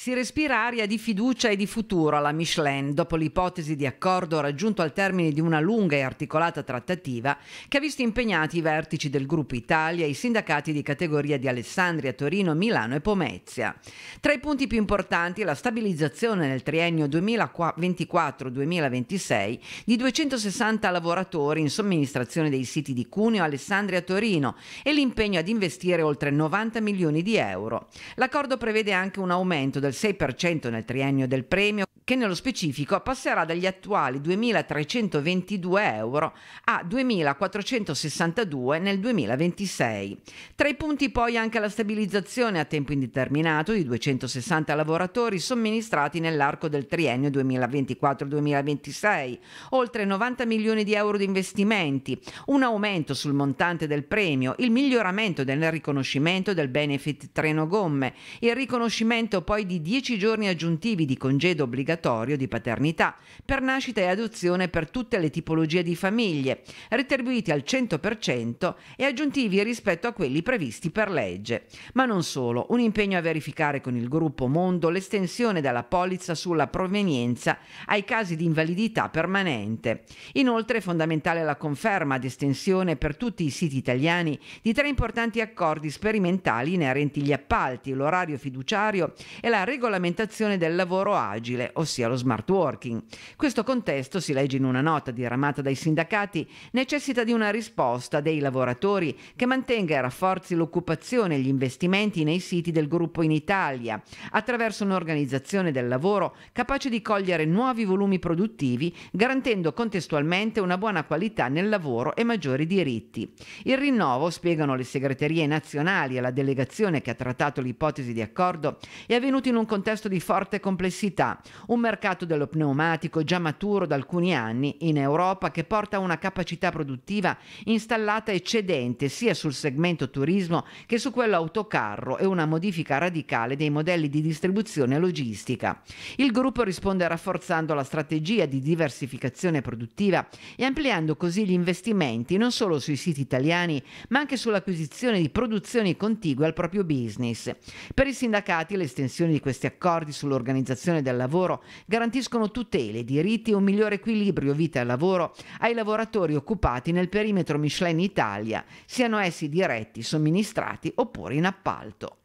Si respira aria di fiducia e di futuro alla Michelin dopo l'ipotesi di accordo raggiunto al termine di una lunga e articolata trattativa che ha visto impegnati i vertici del gruppo Italia e i sindacati di categoria di Alessandria, Torino, Milano e Pomezia. Tra i punti più importanti la stabilizzazione nel triennio 2024-2026 di 260 lavoratori in somministrazione dei siti di Cuneo, Alessandria, Torino e l'impegno ad investire oltre 90 milioni di euro. L'accordo prevede anche un aumento del del 6% nel triennio del premio, che nello specifico passerà dagli attuali 2.322 euro a 2.462 nel 2026. Tra i punti poi anche la stabilizzazione a tempo indeterminato di 260 lavoratori somministrati nell'arco del triennio 2024-2026, oltre 90 milioni di euro di investimenti, un aumento sul montante del premio, il miglioramento del riconoscimento del benefit treno gomme, il riconoscimento poi di di 10 giorni aggiuntivi di congedo obbligatorio di paternità per nascita e adozione per tutte le tipologie di famiglie, retribuiti al 100% e aggiuntivi rispetto a quelli previsti per legge. Ma non solo, un impegno a verificare con il gruppo Mondo l'estensione della polizza sulla provenienza ai casi di invalidità permanente. Inoltre è fondamentale la conferma ad estensione per tutti i siti italiani di tre importanti accordi sperimentali inerenti gli appalti, l'orario fiduciario e la regolamentazione del lavoro agile, ossia lo smart working. Questo contesto, si legge in una nota diramata dai sindacati, necessita di una risposta dei lavoratori che mantenga e rafforzi l'occupazione e gli investimenti nei siti del gruppo in Italia, attraverso un'organizzazione del lavoro capace di cogliere nuovi volumi produttivi, garantendo contestualmente una buona qualità nel lavoro e maggiori diritti. Il rinnovo, spiegano le segreterie nazionali e la delegazione che ha trattato l'ipotesi di accordo, è avvenuto in un contesto di forte complessità, un mercato dello pneumatico già maturo da alcuni anni in Europa che porta a una capacità produttiva installata eccedente sia sul segmento turismo che su quello autocarro e una modifica radicale dei modelli di distribuzione logistica. Il gruppo risponde rafforzando la strategia di diversificazione produttiva e ampliando così gli investimenti non solo sui siti italiani ma anche sull'acquisizione di produzioni contigue al proprio business. Per i sindacati l'estensione di quindi questi accordi sull'organizzazione del lavoro garantiscono tutele, diritti e un migliore equilibrio vita e lavoro ai lavoratori occupati nel perimetro Michelin Italia, siano essi diretti, somministrati oppure in appalto.